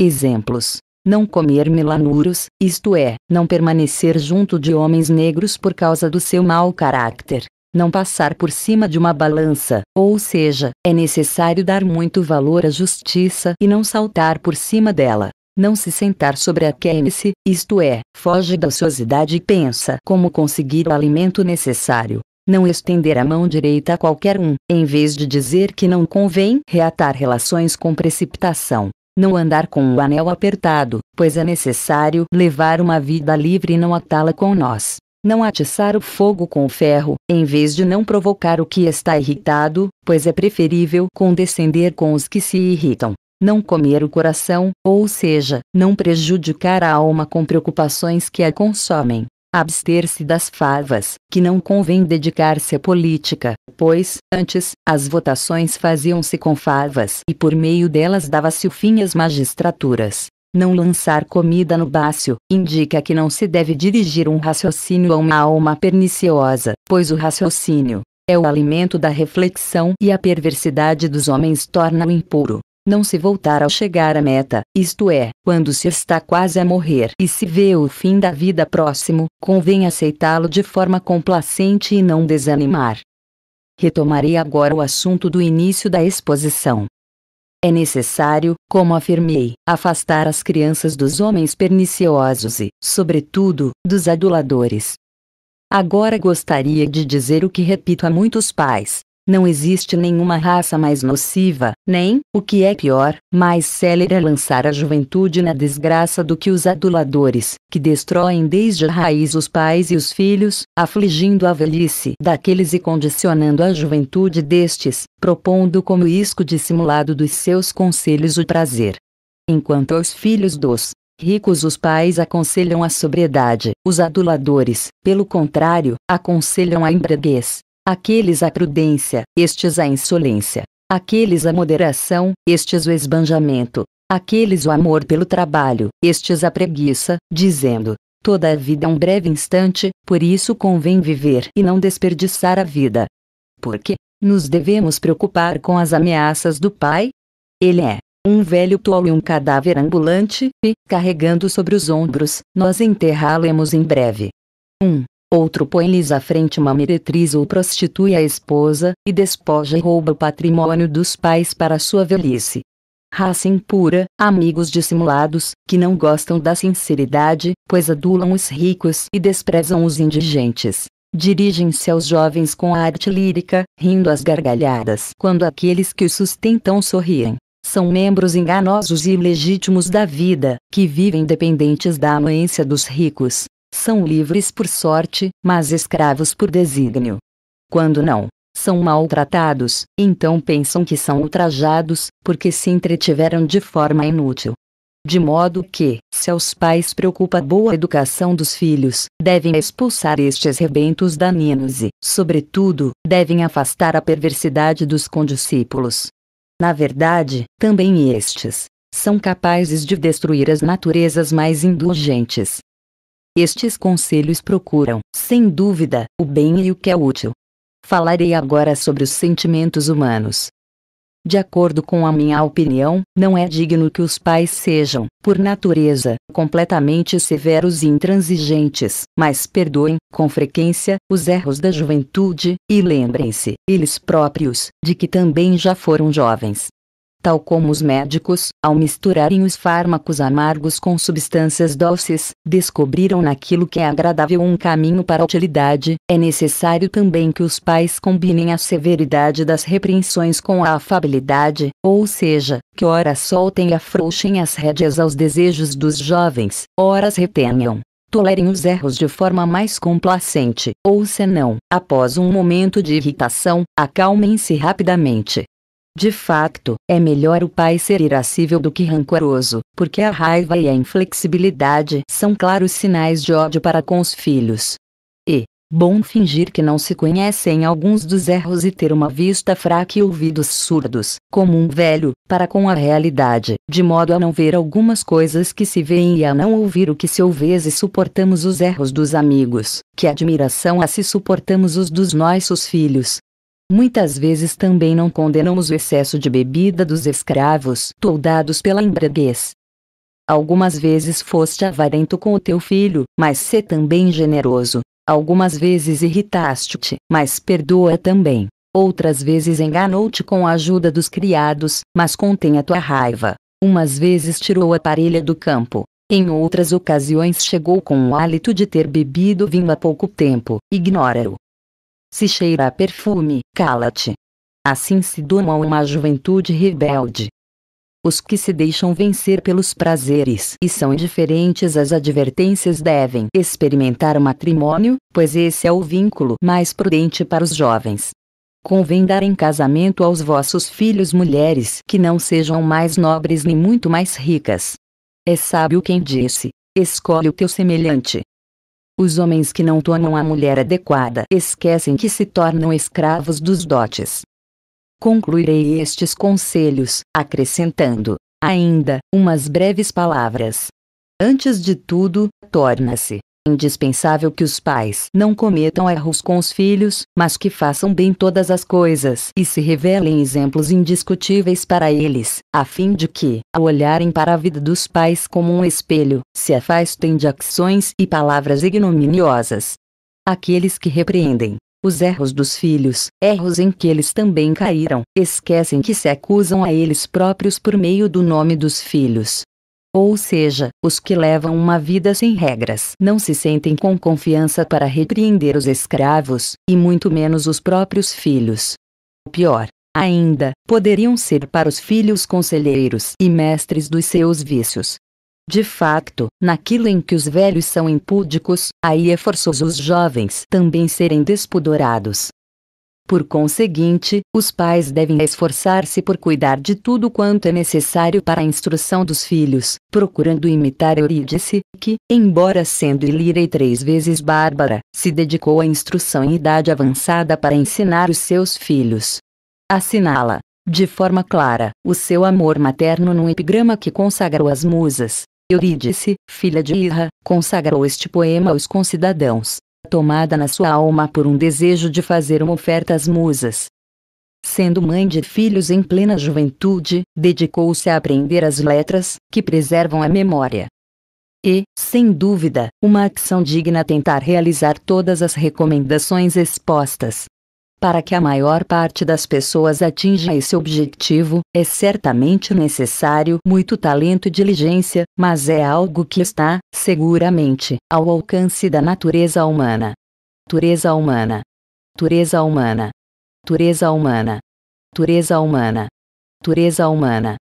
Speaker 1: Exemplos. Não comer melanuros, isto é, não permanecer junto de homens negros por causa do seu mau caráter. Não passar por cima de uma balança, ou seja, é necessário dar muito valor à justiça e não saltar por cima dela não se sentar sobre a quêmice, isto é, foge da ociosidade e pensa como conseguir o alimento necessário. Não estender a mão direita a qualquer um, em vez de dizer que não convém reatar relações com precipitação. Não andar com o anel apertado, pois é necessário levar uma vida livre e não atá-la com nós. Não atiçar o fogo com o ferro, em vez de não provocar o que está irritado, pois é preferível condescender com os que se irritam não comer o coração, ou seja, não prejudicar a alma com preocupações que a consomem. Abster-se das favas, que não convém dedicar-se à política, pois, antes, as votações faziam-se com favas e por meio delas dava-se o fim às magistraturas. Não lançar comida no bácio indica que não se deve dirigir um raciocínio a uma alma perniciosa, pois o raciocínio é o alimento da reflexão e a perversidade dos homens torna-o impuro não se voltar ao chegar à meta, isto é, quando se está quase a morrer e se vê o fim da vida próximo, convém aceitá-lo de forma complacente e não desanimar. Retomarei agora o assunto do início da exposição. É necessário, como afirmei, afastar as crianças dos homens perniciosos e, sobretudo, dos aduladores. Agora gostaria de dizer o que repito a muitos pais, não existe nenhuma raça mais nociva, nem, o que é pior, mais célere a lançar a juventude na desgraça do que os aduladores, que destroem desde a raiz os pais e os filhos, afligindo a velhice daqueles e condicionando a juventude destes, propondo como isco dissimulado dos seus conselhos o prazer. Enquanto aos filhos dos Ricos os pais aconselham a sobriedade, os aduladores, pelo contrário, aconselham a embriaguez, Aqueles a prudência, estes a insolência. Aqueles a moderação, estes o esbanjamento. Aqueles o amor pelo trabalho, estes a preguiça, dizendo: Toda a vida é um breve instante, por isso convém viver e não desperdiçar a vida. Porque nos devemos preocupar com as ameaças do Pai? Ele é um velho tolo e um cadáver ambulante, e, carregando sobre os ombros, nós enterrá-lo-emos em breve. 1. Um. Outro põe-lhes à frente uma meretriz ou prostitui a esposa, e despoja e rouba o patrimônio dos pais para sua velhice. Raça impura, amigos dissimulados, que não gostam da sinceridade, pois adulam os ricos e desprezam os indigentes. Dirigem-se aos jovens com a arte lírica, rindo às gargalhadas quando aqueles que os sustentam sorriem. São membros enganosos e ilegítimos da vida, que vivem dependentes da anuência dos ricos, são livres por sorte, mas escravos por desígnio. Quando não, são maltratados, então pensam que são ultrajados, porque se entretiveram de forma inútil. De modo que, se aos pais preocupa a boa educação dos filhos, devem expulsar estes rebentos daninos e, sobretudo, devem afastar a perversidade dos condiscípulos. Na verdade, também estes são capazes de destruir as naturezas mais indulgentes, estes conselhos procuram, sem dúvida, o bem e o que é útil. Falarei agora sobre os sentimentos humanos. De acordo com a minha opinião, não é digno que os pais sejam, por natureza, completamente severos e intransigentes, mas perdoem, com frequência, os erros da juventude, e lembrem-se, eles próprios, de que também já foram jovens tal como os médicos, ao misturarem os fármacos amargos com substâncias doces, descobriram naquilo que é agradável um caminho para a utilidade, é necessário também que os pais combinem a severidade das repreensões com a afabilidade, ou seja, que ora soltem e afrouxem as rédeas aos desejos dos jovens, ora as retenham tolerem os erros de forma mais complacente, ou senão, após um momento de irritação, acalmem-se rapidamente, de facto, é melhor o pai ser irascível do que rancoroso, porque a raiva e a inflexibilidade são claros sinais de ódio para com os filhos. E, bom fingir que não se conhecem alguns dos erros e ter uma vista fraca e ouvidos surdos, como um velho, para com a realidade, de modo a não ver algumas coisas que se veem e a não ouvir o que se ouve e suportamos os erros dos amigos, que admiração a se suportamos os dos nossos filhos, Muitas vezes também não condenamos o excesso de bebida dos escravos, toldados pela embriaguez. Algumas vezes foste avarento com o teu filho, mas sê também generoso. Algumas vezes irritaste-te, mas perdoa também. Outras vezes enganou-te com a ajuda dos criados, mas contém a tua raiva. Umas vezes tirou a parelha do campo. Em outras ocasiões chegou com o hálito de ter bebido vinho há pouco tempo, ignora-o. Se cheira a perfume, cala-te. Assim se doma uma juventude rebelde. Os que se deixam vencer pelos prazeres e são indiferentes às advertências devem experimentar o matrimônio, pois esse é o vínculo mais prudente para os jovens. Convém dar em casamento aos vossos filhos mulheres que não sejam mais nobres nem muito mais ricas. É sábio quem disse: escolhe o teu semelhante, os homens que não tomam a mulher adequada esquecem que se tornam escravos dos dotes. Concluirei estes conselhos, acrescentando, ainda, umas breves palavras. Antes de tudo, torna-se Indispensável que os pais não cometam erros com os filhos, mas que façam bem todas as coisas e se revelem exemplos indiscutíveis para eles, a fim de que, ao olharem para a vida dos pais como um espelho, se afastem de ações e palavras ignominiosas. Aqueles que repreendem os erros dos filhos, erros em que eles também caíram, esquecem que se acusam a eles próprios por meio do nome dos filhos, ou seja, os que levam uma vida sem regras, não se sentem com confiança para repreender os escravos, e muito menos os próprios filhos. Pior, ainda, poderiam ser para os filhos conselheiros e mestres dos seus vícios. De facto, naquilo em que os velhos são impúdicos, aí é forçoso os jovens também serem despudorados, por conseguinte, os pais devem esforçar-se por cuidar de tudo quanto é necessário para a instrução dos filhos, procurando imitar Eurídice, que, embora sendo ilíria e três vezes bárbara, se dedicou à instrução em idade avançada para ensinar os seus filhos. Assinala, de forma clara, o seu amor materno num epigrama que consagrou as musas. Eurídice, filha de Irra, consagrou este poema aos concidadãos, tomada na sua alma por um desejo de fazer uma oferta às musas. Sendo mãe de filhos em plena juventude, dedicou-se a aprender as letras, que preservam a memória. E, sem dúvida, uma ação digna tentar realizar todas as recomendações expostas. Para que a maior parte das pessoas atinja esse objetivo, é certamente necessário muito talento e diligência, mas é algo que está, seguramente, ao alcance da natureza humana. Natureza humana. Natureza humana. Natureza humana. Natureza humana. Natureza humana.